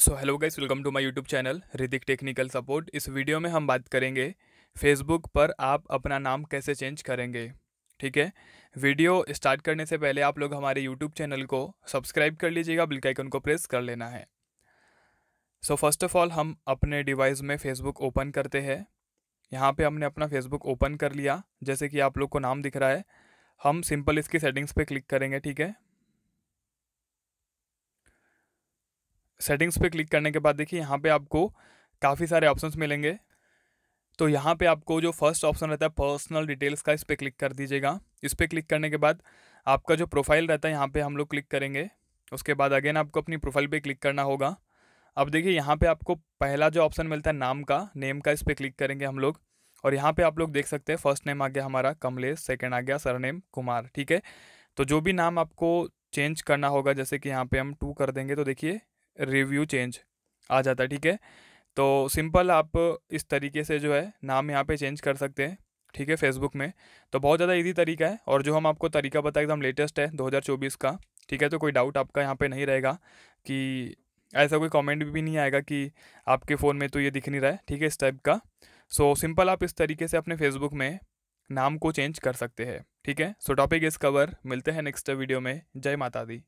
so hello guys welcome to my YouTube channel Hrithik technical support इस video में हम बात करेंगे फेसबुक पर आप अपना नाम कैसे चेंज करेंगे ठीक है वीडियो स्टार्ट करने से पहले आप लोग हमारे यूट्यूब चैनल को सब्सक्राइब कर लीजिएगा बिल आइकन को प्रेस कर लेना है सो फर्स्ट ऑफ ऑल हम अपने डिवाइस में फेसबुक ओपन करते हैं यहाँ पर हमने अपना फेसबुक ओपन कर लिया जैसे कि आप लोग को नाम दिख रहा है हम सिंपल इसकी सेटिंग्स पर क्लिक करेंगे ठीक है सेटिंग्स पे क्लिक करने के बाद देखिए यहाँ पे आपको काफ़ी सारे ऑप्शंस मिलेंगे तो यहाँ पे आपको जो फर्स्ट ऑप्शन रहता है पर्सनल डिटेल्स का इस पर क्लिक कर दीजिएगा इस पर क्लिक करने के बाद आपका जो प्रोफाइल रहता है यहाँ पे हम लोग क्लिक करेंगे उसके बाद अगेन आपको अपनी प्रोफाइल पे क्लिक करना होगा अब देखिए यहाँ पे आपको पहला जो ऑप्शन मिलता है नाम का नेम का इस पर क्लिक करेंगे हम लोग और यहाँ पर आप लोग देख सकते हैं फर्स्ट नेम आ गया हमारा कमलेश सेकेंड आ गया सरनेम कुमार ठीक है तो जो भी नाम आपको चेंज करना होगा जैसे कि यहाँ पे हम टू कर देंगे तो देखिए रिव्यू चेंज आ जाता है ठीक है तो सिंपल आप इस तरीके से जो है नाम यहाँ पे चेंज कर सकते हैं ठीक है फेसबुक में तो बहुत ज़्यादा इजी तरीका है और जो हम आपको तरीका बताए एकदम लेटेस्ट है 2024 का ठीक है तो कोई डाउट आपका यहाँ पे नहीं रहेगा कि ऐसा कोई कमेंट भी नहीं आएगा कि आपके फ़ोन में तो ये दिख नहीं रहा है ठीक है इस टाइप का सो so, सिंपल आप इस तरीके से अपने फेसबुक में नाम को चेंज कर सकते हैं ठीक है सो टॉपिक इस कवर मिलते हैं नेक्स्ट वीडियो में जय माता दी